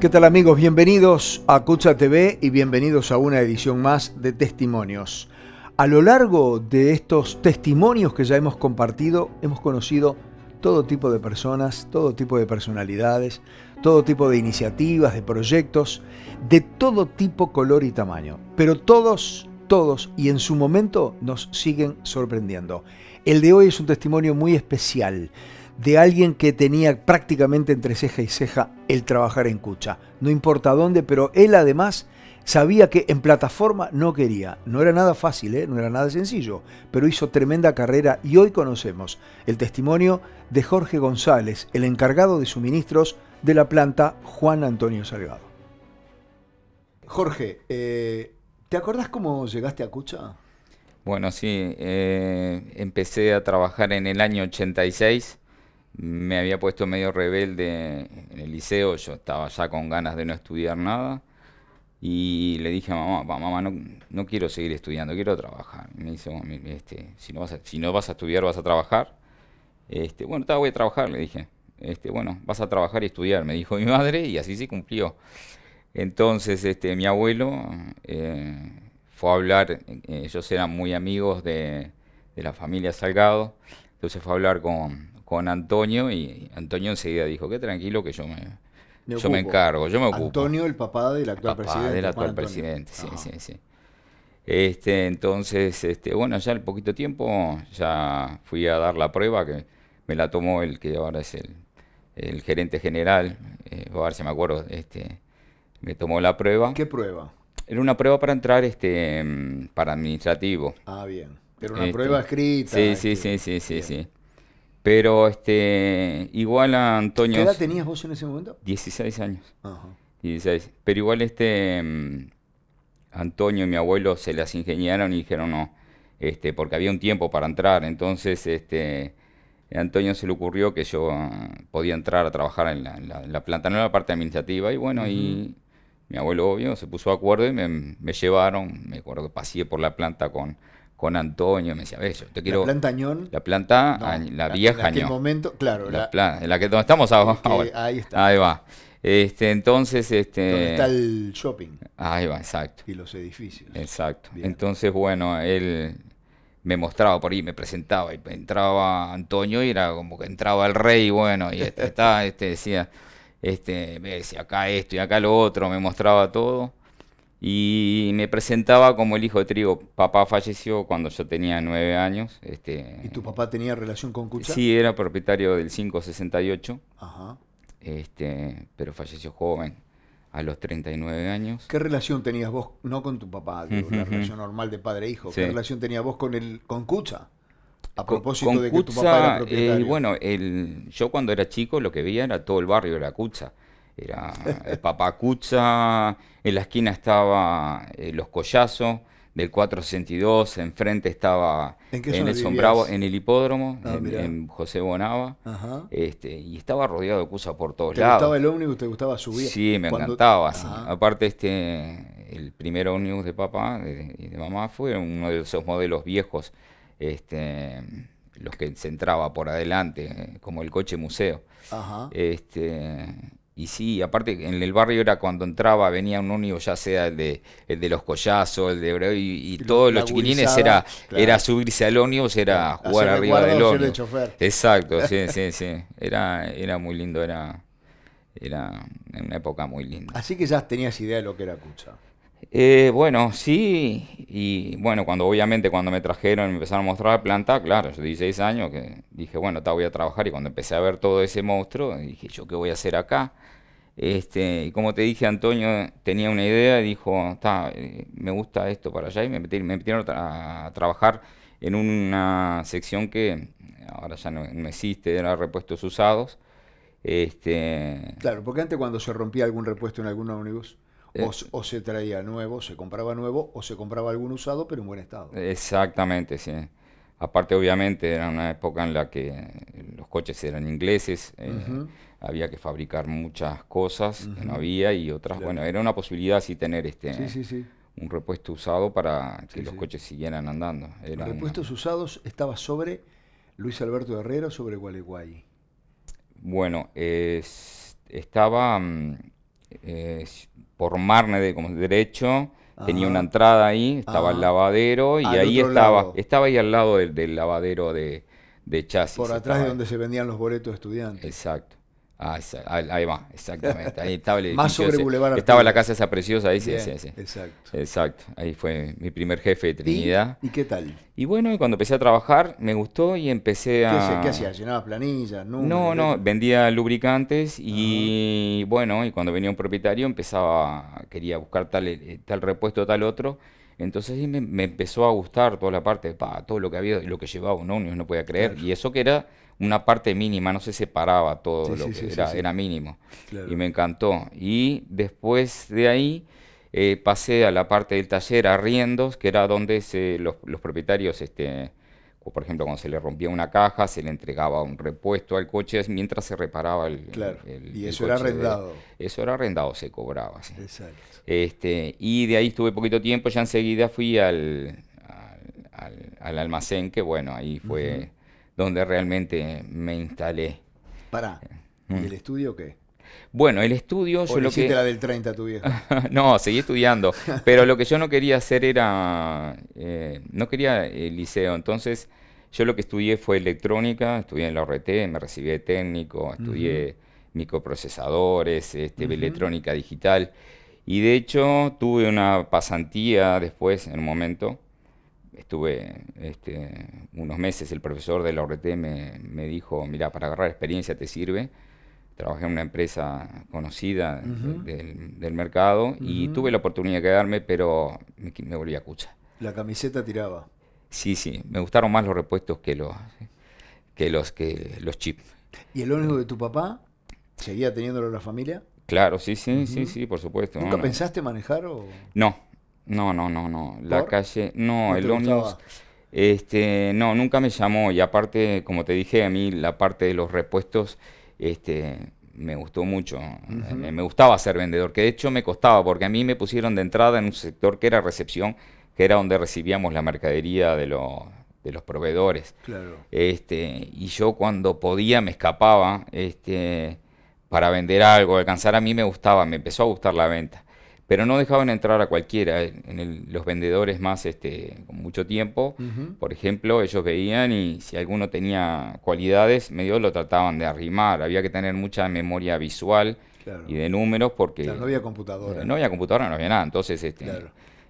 ¿Qué tal amigos? Bienvenidos a Cucha TV y bienvenidos a una edición más de Testimonios. A lo largo de estos testimonios que ya hemos compartido, hemos conocido todo tipo de personas, todo tipo de personalidades, todo tipo de iniciativas, de proyectos, de todo tipo, color y tamaño. Pero todos, todos y en su momento nos siguen sorprendiendo. El de hoy es un testimonio muy especial de alguien que tenía prácticamente entre ceja y ceja el trabajar en Cucha. No importa dónde, pero él además sabía que en plataforma no quería. No era nada fácil, ¿eh? no era nada sencillo, pero hizo tremenda carrera y hoy conocemos el testimonio de Jorge González, el encargado de suministros de la planta Juan Antonio Salgado. Jorge, eh, ¿te acordás cómo llegaste a Cucha? Bueno, sí, eh, empecé a trabajar en el año 86 me había puesto medio rebelde en el liceo, yo estaba ya con ganas de no estudiar nada. Y le dije a mamá, mamá, no, no quiero seguir estudiando, quiero trabajar. me dice, este, si, no vas a, si no vas a estudiar, vas a trabajar. Este, bueno, voy a trabajar, le dije. Este, bueno, vas a trabajar y estudiar, me dijo mi madre, y así se cumplió. Entonces, este, mi abuelo eh, fue a hablar, eh, ellos eran muy amigos de, de la familia Salgado, entonces fue a hablar con con Antonio y Antonio enseguida dijo, qué tranquilo que yo me, yo me encargo, yo me ocupo. Antonio, el papá del actual papá presidente. del actual presidente, sí, sí, sí, Este, entonces, este, bueno, ya al poquito tiempo ya fui a dar la prueba que me la tomó el que ahora es el, el gerente general, eh, a ver si me acuerdo, este, me tomó la prueba. ¿Qué prueba? Era una prueba para entrar este mm, para administrativo. Ah, bien. Pero una este, prueba escrita. Sí, sí, este, sí, sí, sí, sí. Pero este, igual a Antonio. ¿Qué edad tenías vos en ese momento? 16 años. Pero igual este mm, Antonio y mi abuelo se las ingeniaron y dijeron no, este, porque había un tiempo para entrar. Entonces, este, a Antonio se le ocurrió que yo podía entrar a trabajar en la, planta, no en la parte administrativa. Y bueno, y mi abuelo, obvio, se puso de acuerdo y me, me llevaron. Me acuerdo que pasé por la planta con con Antonio, me decía, yo te quiero... La planta Añón. La planta, la, vieja En aquel momento, claro. La, en la que estamos ahora. ahí está. Ahí va. Este, entonces, este. ¿Dónde está el shopping? Ahí va, exacto. Y los edificios. Exacto. Entonces, bueno, él me mostraba por ahí, me presentaba y entraba Antonio y era como que entraba el rey, bueno, y este, está, este decía, este, me decía acá esto y acá lo otro, me mostraba todo. Y me presentaba como el hijo de trigo. Papá falleció cuando yo tenía nueve años. Este, ¿Y tu papá tenía relación con Cucha? Sí, era propietario del 568. Ajá. Este, pero falleció joven, a los 39 años. ¿Qué relación tenías vos, no con tu papá, digo, la relación normal de padre e hijo, qué relación tenías vos con, el, con Cucha? A propósito de que tu papá era eh, propietario. bueno, el, yo cuando era chico lo que veía era todo el barrio de la Cucha. Era el Papacucha, en la esquina estaba eh, Los Collazos, del 462, enfrente estaba ¿En el en el hipódromo, ah, en, José Bonaba. este, y estaba rodeado de cosas por todos lados. ¿Te gustaba el ómnibus? ¿Te gustaba subir? Sí, me encantaba. Aparte, este, el primer ómnibus de papá y de, mamá fue uno de esos modelos viejos, este, los que se entraba por adelante, eh, como el coche museo. Ajá. Este, y sí, aparte en el barrio era cuando entraba, venía un único, ya sea el de, los collazos, el de y, todos los chiquilines era, era subirse al ónibus, era jugar arriba del ónibus. Exacto, sí, sí, sí. Era, era muy lindo, era, era una época muy linda. Así que ya tenías idea de lo que era Cucha. Eh, bueno, sí, y bueno, cuando obviamente cuando me trajeron, me empezaron a mostrar la planta, claro, yo 16 años, que dije, bueno, te voy a trabajar, y cuando empecé a ver todo ese monstruo, dije, ¿yo qué voy a hacer acá? Este, y como te dije, Antonio tenía una idea y dijo, está, eh, me gusta esto para allá y me metieron, me metieron a, trabajar en una sección que eh, ahora ya no, existe, era repuestos usados. Este, claro, porque antes cuando se rompía algún repuesto en algún ómnibus, o, eh. se traía nuevo, se compraba nuevo, o se compraba algún usado, pero en buen estado. Exactamente, sí. Aparte, obviamente, era una época en la que los coches eran ingleses había que fabricar muchas cosas que no había y otras, bueno, era una posibilidad si tener este un repuesto usado para que los coches siguieran andando. los repuestos usados estaba sobre Luis Alberto Herrero, sobre Gualeguay. Bueno, es estaba mm, por Marne, de, como derecho, tenía una entrada ahí, estaba el lavadero y ahí estaba, estaba ahí al lado del, lavadero de, de chasis. Por atrás de donde se vendían los boletos de estudiantes. Exacto. Ah, ahí va, exactamente. Ahí estaba la casa esa preciosa, ahí sí, sí, sí, Exacto. Ahí fue mi primer jefe de Trinidad. ¿Y, qué tal? Y bueno, cuando empecé a trabajar, me gustó y empecé a. ¿Qué, hacías? ¿Llenabas planillas? no, no, vendía lubricantes y bueno, y cuando venía un propietario empezaba, quería buscar tal, eh, tal repuesto, tal otro. Entonces me, empezó a gustar toda la parte, pa, todo lo que había, lo que llevaba ¿no? no podía creer. Y eso que era una parte mínima, no se separaba todo lo que era, mínimo. Y me encantó. Y después de ahí eh, pasé a la parte del taller arriendos, que era donde se, los, propietarios, este, por ejemplo, cuando se le rompía una caja, se le entregaba un repuesto al coche mientras se reparaba el. Claro. y eso era arrendado. eso era arrendado, se cobraba. Exacto. Este, y de ahí estuve poquito tiempo, ya enseguida fui al, almacén, que bueno, ahí fue donde realmente me instalé. ¿Para ¿y el mm. estudio qué? Bueno, el estudio... yo lo que... la del 30 tu vieja? no, seguí estudiando, pero lo que yo no quería hacer era... Eh, no quería el liceo, entonces yo lo que estudié fue electrónica, estudié en la ORT, me recibí de técnico, estudié microprocesadores, este, electrónica digital, y de hecho tuve una pasantía después, en un momento, estuve este, unos meses, el profesor de la ORT me, dijo, mira, para agarrar experiencia te sirve. Trabajé en una empresa conocida del, mercado y tuve la oportunidad de quedarme, pero me, volví a cucha. ¿La camiseta tiraba? Sí, sí, me gustaron más los repuestos que los, que los, que los chips. ¿Y el ónibus de tu papá? ¿Seguía teniéndolo la familia? Claro, sí, sí, sí, sí, por supuesto. ¿Nunca pensaste manejar o...? No, no, no, no, no. La calle, no, el ómnibus. Este, no, nunca me llamó. Y aparte, como te dije, a mí la parte de los repuestos, este, me gustó mucho. Eh, me gustaba ser vendedor, que de hecho me costaba, porque a mí me pusieron de entrada en un sector que era recepción, que era donde recibíamos la mercadería de los proveedores. Claro. Este, y yo cuando podía me escapaba este, para vender algo, alcanzar a mí me gustaba, me empezó a gustar la venta pero no dejaban entrar a cualquiera, eh, en los vendedores más este, con mucho tiempo, por ejemplo, ellos veían y si alguno tenía cualidades, medio lo trataban de arrimar, había que tener mucha memoria visual y de números porque... no había computadora. No, había computadora, no había nada, entonces... Este, claro.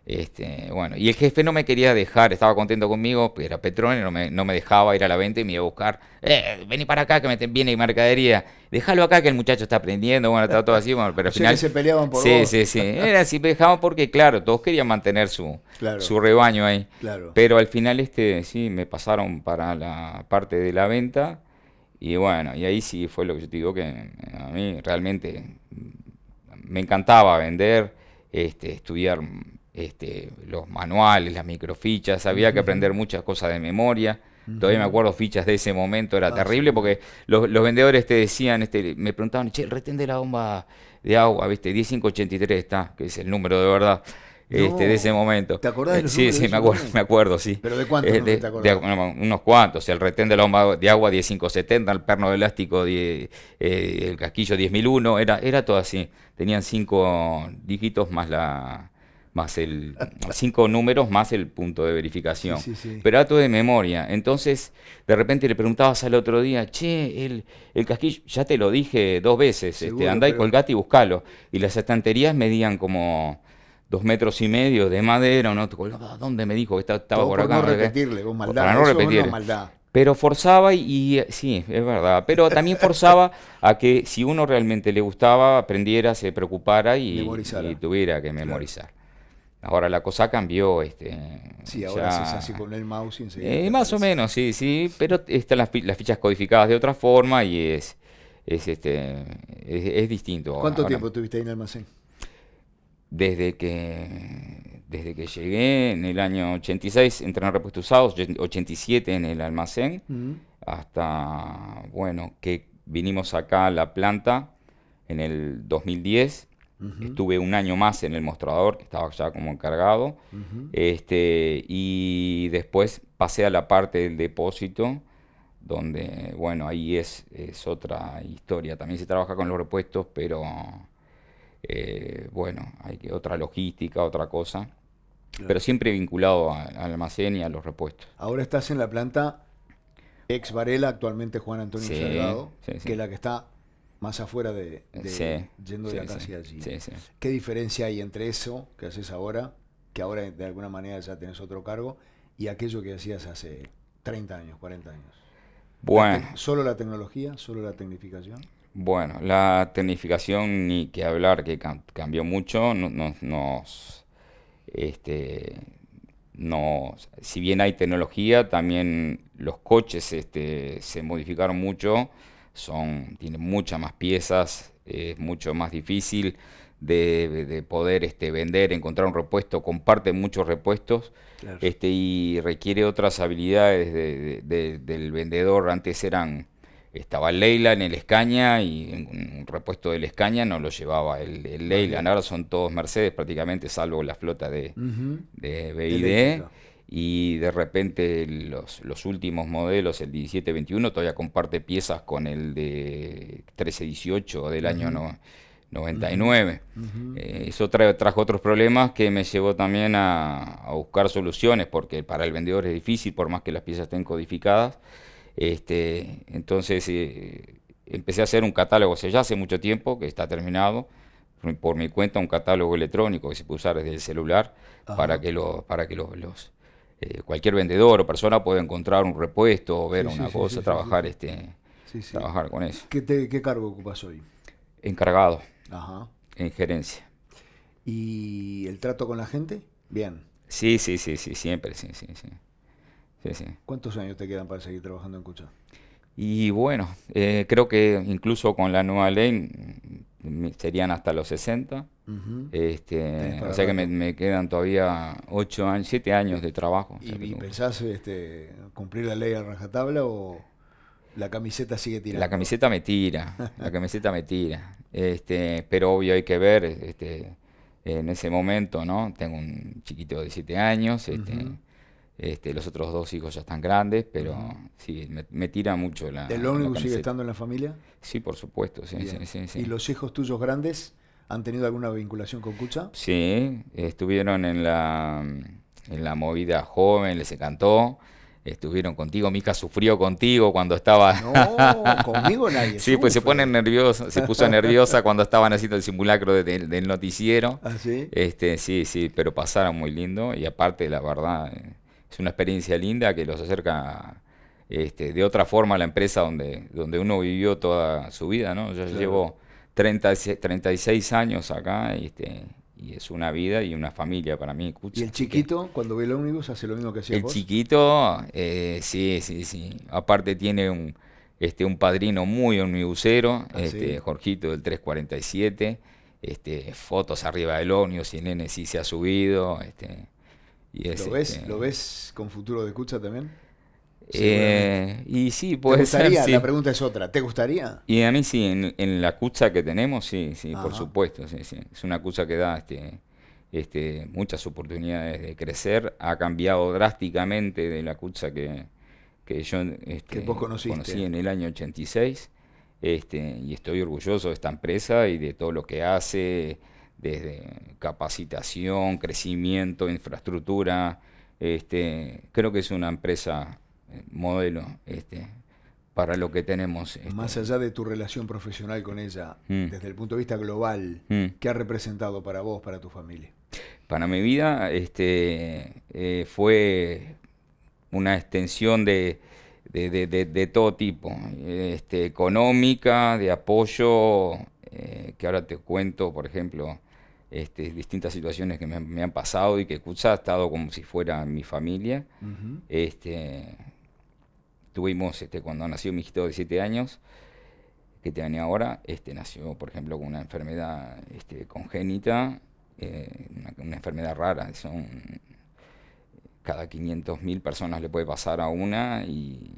Este, bueno, y el jefe no me quería dejar, estaba contento conmigo, era Petrone, no me, no me dejaba ir a la venta y me iba a buscar. Eh, vení para acá que me viene mercadería. Déjalo acá que el muchacho está aprendiendo, bueno, estaba todo así, bueno, pero al final. se peleaban por Sí, sí, sí. Era así, dejaban porque, claro, todos querían mantener su, rebaño ahí. Pero al final, este, sí, me pasaron para la parte de la venta. Y bueno, y ahí sí fue lo que yo te digo que a mí realmente me encantaba vender, este, estudiar este, los manuales, las microfichas, había que aprender muchas cosas de memoria. Todavía me acuerdo fichas de ese momento, era terrible porque los, vendedores te decían, este, me preguntaban, che, el retén de la bomba de agua, viste, 10583 está, que es el número de verdad. de ese momento. ¿Te acordás de los Sí, sí, me acuerdo, me acuerdo, sí. ¿Pero de cuántos te unos cuantos. El retén de la bomba de agua 10570, el perno de elástico, eh, el casquillo 10001, era, era todo así. Tenían cinco dígitos más la, más el cinco números más el punto de verificación. Sí, sí, Pero de memoria. Entonces, de repente le preguntabas al otro día, che, el, el casquillo, ya te lo dije dos veces, este, andá y colgate y buscalo. Y las estanterías medían como dos metros y medio de madera, ¿no? ¿Dónde me dijo que estaba por acá? no repetirle, con maldad. Pero forzaba y, sí, es verdad, pero también forzaba a que si uno realmente le gustaba, aprendiera, se preocupara y, tuviera que memorizar. Ahora la cosa cambió. Este, sí, ahora se hace con el mouse enseguida. Eh, más o menos, sí, sí, pero están las, fichas codificadas de otra forma y es, este, es, distinto. ¿Cuánto tiempo tuviste ahí en el almacén? Desde que, desde que llegué en el año 86, entré en repuestos usados, 87 en el almacén, hasta, bueno, que vinimos acá a la planta en el 2010 Estuve un año más en el mostrador, que estaba ya como encargado. este, y después pasé a la parte del depósito, donde, bueno, ahí es, es otra historia. También se trabaja con los repuestos, pero eh, bueno, hay que, otra logística, otra cosa. Pero siempre vinculado a, al almacén y a los repuestos. Ahora estás en la planta ex Varela, actualmente Juan Antonio Salgado, que es la que está más afuera de, eh, yendo de acá hacia allí. ¿Qué diferencia hay entre eso que haces ahora, que ahora de alguna manera ya tienes otro cargo, y aquello que hacías hace 30 años, 40 años? Bueno. ¿Solo la tecnología? ¿Solo la tecnificación? Bueno, la tecnificación ni que hablar, que cambió mucho, no, nos, este, no, si bien hay tecnología, también los coches este, se modificaron mucho son, tiene muchas más piezas, es mucho más difícil de, poder este, vender, encontrar un repuesto, comparte muchos repuestos este, y requiere otras habilidades del vendedor. Antes eran, estaba Leila en el Escaña y un repuesto del Escaña no lo llevaba el, el Ahora son todos Mercedes prácticamente, salvo la flota de, uh y de repente los, últimos modelos, el 1721, todavía comparte piezas con el de 1318 del año 99. Eh, eso trajo otros problemas que me llevó también a, buscar soluciones, porque para el vendedor es difícil, por más que las piezas estén codificadas. Este, entonces eh, empecé a hacer un catálogo, o ya hace mucho tiempo que está terminado, por mi cuenta un catálogo electrónico que se puede usar desde el celular para que, lo, para que los, eh, cualquier vendedor o persona puede encontrar un repuesto, ver una cosa, trabajar este trabajar con eso. ¿Qué, cargo ocupas hoy? Encargado. Ajá. En gerencia. ¿Y el trato con la gente? Bien. Sí, sí, sí, sí, siempre, sí, sí, sí. ¿Cuántos años te quedan para seguir trabajando en Cucha? Y bueno, eh, creo que incluso con la nueva ley serían hasta los 60. este, o sea que me, quedan todavía 8 años, 7 años de trabajo. ¿Y, pensás este, cumplir la ley de rajatabla o la camiseta sigue tirando? La camiseta me tira, la camiseta me tira. Este, pero obvio hay que ver este, en ese momento, ¿no? Tengo un chiquito de 7 años, este, este, los otros dos hijos ya están grandes, pero sí, me, tira mucho la. ¿El ómnibus sigue estando en la familia? Sí, por supuesto. Sí, sí, sí, ¿Y los hijos tuyos grandes han tenido alguna vinculación con Cucha? Sí, estuvieron en la, en la movida joven, les encantó. Estuvieron contigo, Mi hija sufrió contigo cuando estaba. No, conmigo nadie. sí, pues se pone nerviosa, se puso nerviosa cuando estaban haciendo el simulacro del noticiero. ¿Ah, Este, sí, sí, pero pasaron muy lindo y aparte, la verdad, eh, es una experiencia linda que los acerca este, de otra forma a la empresa donde, donde uno vivió toda su vida, ¿no? Yo llevo 36 años acá este, y es una vida y una familia para mí. ¿Y el chiquito, cuando ve el ómnibus, hace lo mismo que hacía El chiquito, eh, sí, sí, sí. Aparte tiene un, este, un padrino muy omnibusero, ah, este, Jorgito del 347, este, fotos arriba del ómnibus y nene sí se ha subido, este... Este ¿Lo, ves, con futuro de escucha también? Eh, y sí, puede Ser, La pregunta es otra. ¿Te gustaría? Y a mí sí, en, la cucha que tenemos, sí, sí, por supuesto. Es una cucha que da este, este, muchas oportunidades de crecer. Ha cambiado drásticamente de la cucha que, yo este, conocí en el año 86. Este, y estoy orgulloso de esta empresa y de todo lo que hace desde capacitación, crecimiento, infraestructura. Este, creo que es una empresa eh, modelo este, para lo que tenemos. Este. Más allá de tu relación profesional con ella, mm. desde el punto de vista global, mm. ¿qué ha representado para vos, para tu familia? Para mi vida este, eh, fue una extensión de, todo tipo, este, económica, de apoyo, eh, que ahora te cuento, por ejemplo, este, distintas situaciones que me, han pasado y que escucha, ha estado como si fuera mi familia. este, tuvimos, este, cuando nació mi hijito de 7 años, que tenía ahora, este, nació, por ejemplo, con una enfermedad este, congénita, eh, una, enfermedad rara, son cada mil personas le puede pasar a una y,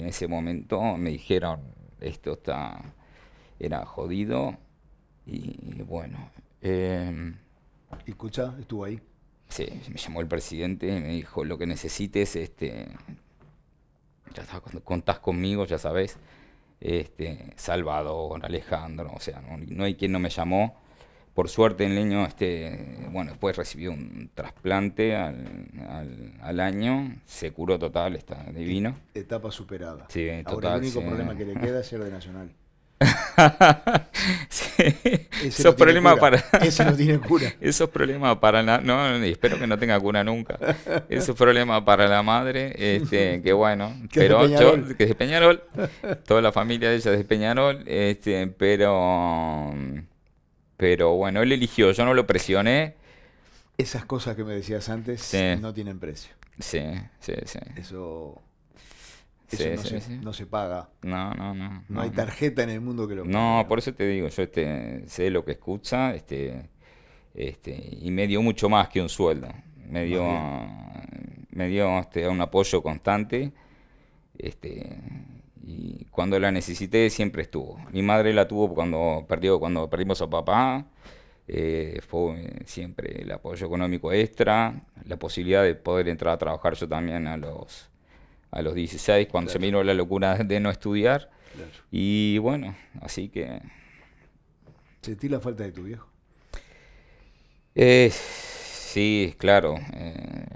en ese momento me dijeron, esto está, era jodido y bueno, eh, estuvo ahí? Sí, me llamó el presidente y me dijo, lo que necesites, este, ya contás conmigo, ya sabes, este, Salvador, Alejandro, o sea, no, hay quien no me llamó. Por suerte en Leño este, bueno, después recibió un trasplante al, año, se curó total, está e- divino. Etapa superada. Sí, Ahora el único problema que le queda es ser de Nacional. Esos problemas para. Eso no tiene cura. Esos problemas para la. No, espero que no tenga cura nunca. Esos problemas para la madre, este, que bueno. pero es yo, que es Peñarol. Toda la familia de ella es de Peñarol. Este, pero. Pero bueno, él eligió, yo no lo presioné. Esas cosas que me decías antes no tienen precio. Sí, sí, sí. Eso no, se, paga. No, no, no. No, hay tarjeta en el mundo que lo pague. No, por eso te digo, yo este, sé lo que escucha este, este, y me dio mucho más que un sueldo. Me dio, me este, un apoyo constante y cuando la necesité siempre estuvo. Mi madre la tuvo cuando, perdió, cuando perdimos a papá. Eh, fue siempre el apoyo económico extra, la posibilidad de poder entrar a trabajar yo también a los a los 16 cuando se me vino la locura de no estudiar. Y bueno, así que... ¿Sentí la falta de tu viejo? Eh, sí, claro. Eh,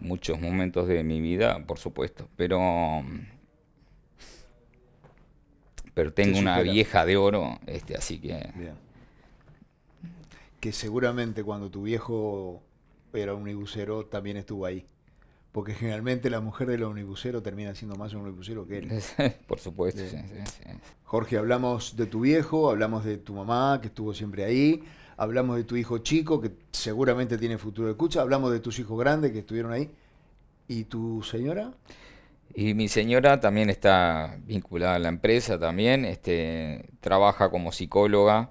muchos momentos de mi vida, por supuesto, pero... Pero tengo una vieja de oro, este, así que... Que seguramente cuando tu viejo era un ibusero también estuvo ahí porque generalmente la mujer del omnibusero termina siendo más un omnibusero que él. Por supuesto. Jorge, hablamos de tu viejo, hablamos de tu mamá, que estuvo siempre ahí, hablamos de tu hijo chico, que seguramente tiene futuro de escucha, hablamos de tus hijos grandes que estuvieron ahí. ¿Y tu señora? Y mi señora también está vinculada a la empresa, también este, trabaja como psicóloga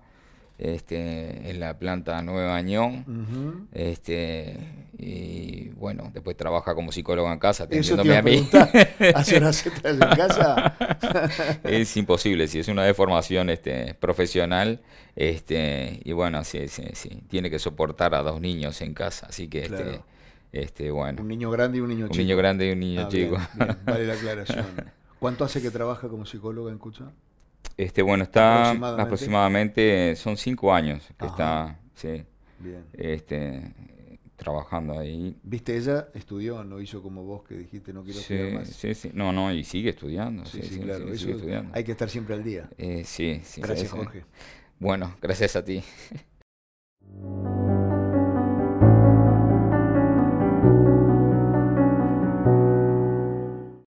este, en la planta Nueva Añón. este, y bueno, después trabaja como psicólogo en casa, atendiéndome a, ¿Hace una en casa? es imposible, si es una deformación este, profesional. Este, y bueno, sí, sí, sí, tiene que soportar a dos niños en casa, así que este, este bueno. Un niño grande y un niño chico. Un niño grande y un niño ah, chico. Vale la aclaración. ¿Cuánto hace que trabaja como psicóloga en Cucha? Este, bueno, está aproximadamente, son cinco años que está, este, trabajando ahí. Viste, ella estudió, no hizo como vos que dijiste no quiero estudiar más. Sí, sí, no, no, y sigue estudiando. Sí, sí, claro, sigue, estudiando. hay que estar siempre al día. Eh, sí, sí. Gracias, Jorge. Bueno, gracias a ti.